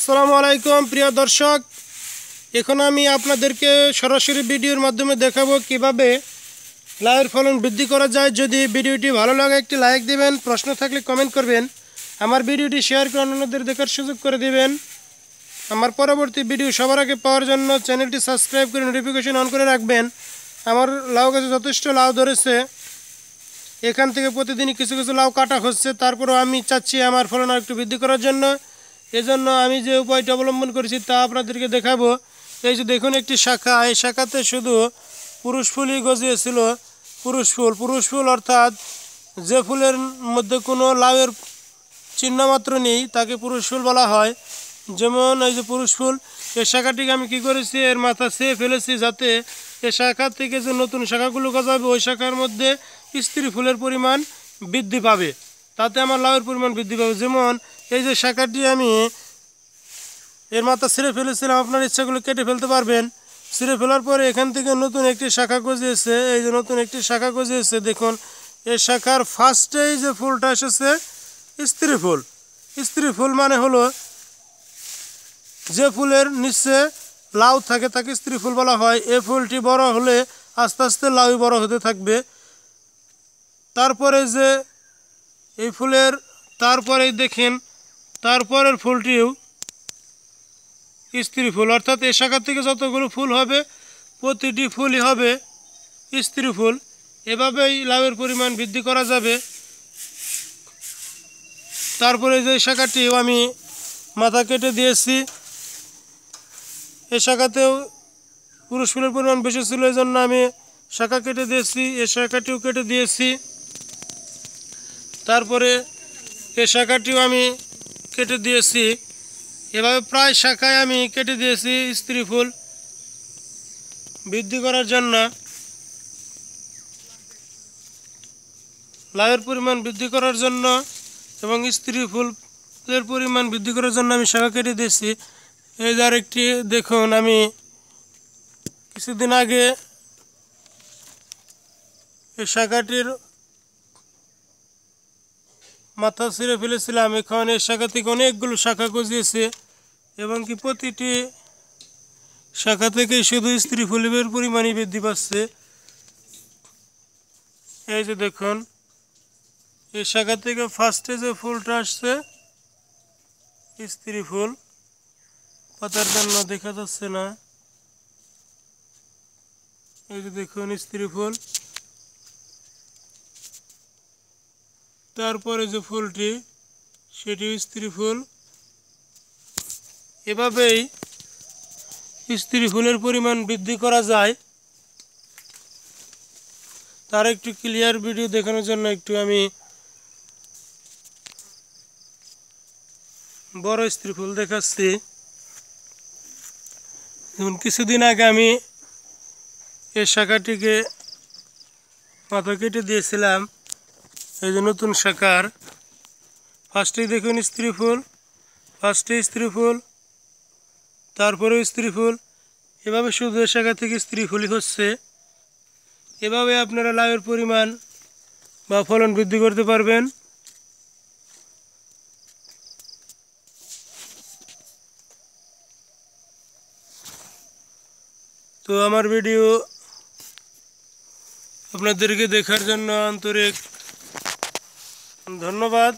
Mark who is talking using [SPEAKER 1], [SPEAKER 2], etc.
[SPEAKER 1] আসসালামু আলাইকুম প্রিয় দর্শক এখন আমি আপনাদেরকে সরাসরি ভিডিওর মাধ্যমে দেখাবো কিভাবে লাউয়ের ফলন বৃদ্ধি করা যায় যদি ভিডিওটি ভালো লাগে একটি লাইক দিবেন প্রশ্ন থাকলে কমেন্ট করবেন আমার ভিডিওটি শেয়ার করে অন্যদের দেখার সুযোগ করে দিবেন আমার পরবর্তী ভিডিও সবার আগে পাওয়ার জন্য চ্যানেলটি সাবস্ক্রাইব করে নোটিফিকেশন অন করে রাখবেন আমার লাউ গাছে যথেষ্ট লাউ ধরেছে এখান থেকে প্রতিদিনই কিছু কিছু লাউ কাটা হচ্ছে তারপরেও আমি চাচ্ছি আমার ফলন আর একটু বৃদ্ধি করার জন্য এজন্য আমি যে উপায়টা অবলম্বন করেছি তা আপনাদেরকে দেখাবো এই যে দেখুন একটি শাখা এই শাখাতে শুধু পুরুষ ফুলই গজিয়েছিল পুরুষ ফুল পুরুষ ফুল অর্থাৎ যে ফুলের মধ্যে কোনো লাভের চিহ্নমাত্র নেই তাকে পুরুষ ফুল বলা হয় যেমন এই যে পুরুষ ফুল এই শাখাটিকে আমি কি করেছি এর মাথা ছেয়ে ফেলেছি যাতে এ শাখা থেকে যে নতুন শাখাগুলো গজাবে ওই শাখার মধ্যে স্ত্রী ফুলের পরিমাণ বৃদ্ধি পাবে তাতে আমার লাভের পরিমাণ বৃদ্ধি পাবে যেমন এই যে শাখাটি আমি এর মাথা ছিঁড়ে ফেলেছিলাম আপনার ইচ্ছাগুলো কেটে ফেলতে পারবেন ছিঁড়ে ফেলার পরে এখান থেকে নতুন একটি শাখা গজিয়েছে এই যে নতুন একটি শাখা গজিয়েছে দেখুন এই শাখার ফার্স্টেই যে ফুলটা এসেছে স্ত্রী ফুল স্ত্রী ফুল মানে হলো যে ফুলের নিচে লাউ থাকে তাকে স্ত্রী ফুল বলা হয় এ ফুলটি বড় হলে আস্তে আস্তে লাউ বড় হতে থাকবে তারপরে যে এই ফুলের তারপরে দেখেন তারপরের ফুলটিও স্ত্রী ফুল অর্থাৎ এ শাখা থেকে যতগুলো ফুল হবে প্রতিটি ফুলই হবে স্ত্রী ফুল এভাবেই লাভের পরিমাণ বৃদ্ধি করা যাবে তারপরে যে শাখাটিও আমি মাথা কেটে দিয়েছি এ শাখাতেও পুরুষ ফুলের পরিমাণ বেশি ছিল এই জন্য আমি শাখা কেটে দিয়েছি এ শাখাটিও কেটে দিয়েছি তারপরে এ শাখাটিও আমি কেটে দিয়েছি এভাবে প্রায় শাখায় আমি কেটে দিয়েছি স্ত্রী ফুল বৃদ্ধি করার জন্য লাভের পরিমাণ বৃদ্ধি করার জন্য এবং স্ত্রী ফুলের পরিমাণ বৃদ্ধি করার জন্য আমি শাখা কেটে দিয়েছি এই যার একটি দেখুন আমি কিছুদিন আগে এই শাখাটির মাথা ছিঁড়ে ফেলেছিলাম এখন এর শাখা থেকে অনেকগুলো শাখা গজিয়েছে এবং কি প্রতিটি শাখা থেকে শুধু স্ত্রী ফুলিবের পরিমাণই বৃদ্ধি পাচ্ছে এই যে দেখুন এই শাখা থেকে ফার্স্টে যে ফুলটা আসছে স্ত্রী ফুল পাতার জন্য দেখা যাচ্ছে না এই যে দেখুন স্ত্রী ফুল তারপরে যে ফুলটি সেটি স্ত্রী ফুল এভাবেই স্ত্রী ফুলের পরিমাণ বৃদ্ধি করা যায় তার একটু ক্লিয়ার ভিডিও দেখানোর জন্য একটু আমি বড় স্ত্রী ফুল দেখাচ্ছি যেমন কিছুদিন আগে আমি এই শাখাটিকে মাথা কেটে দিয়েছিলাম এই যে নতুন শাখার ফার্স্টেই দেখুন স্ত্রী ফুল ফার্স্টে স্ত্রী ফুল তারপরেও স্ত্রী ফুল এভাবে শুধু শাখা থেকে স্ত্রী ফুলই হচ্ছে এভাবে আপনারা লাভের পরিমাণ বা ফলন বৃদ্ধি করতে পারবেন তো আমার ভিডিও আপনাদেরকে দেখার জন্য আন্তরিক धन्यवाद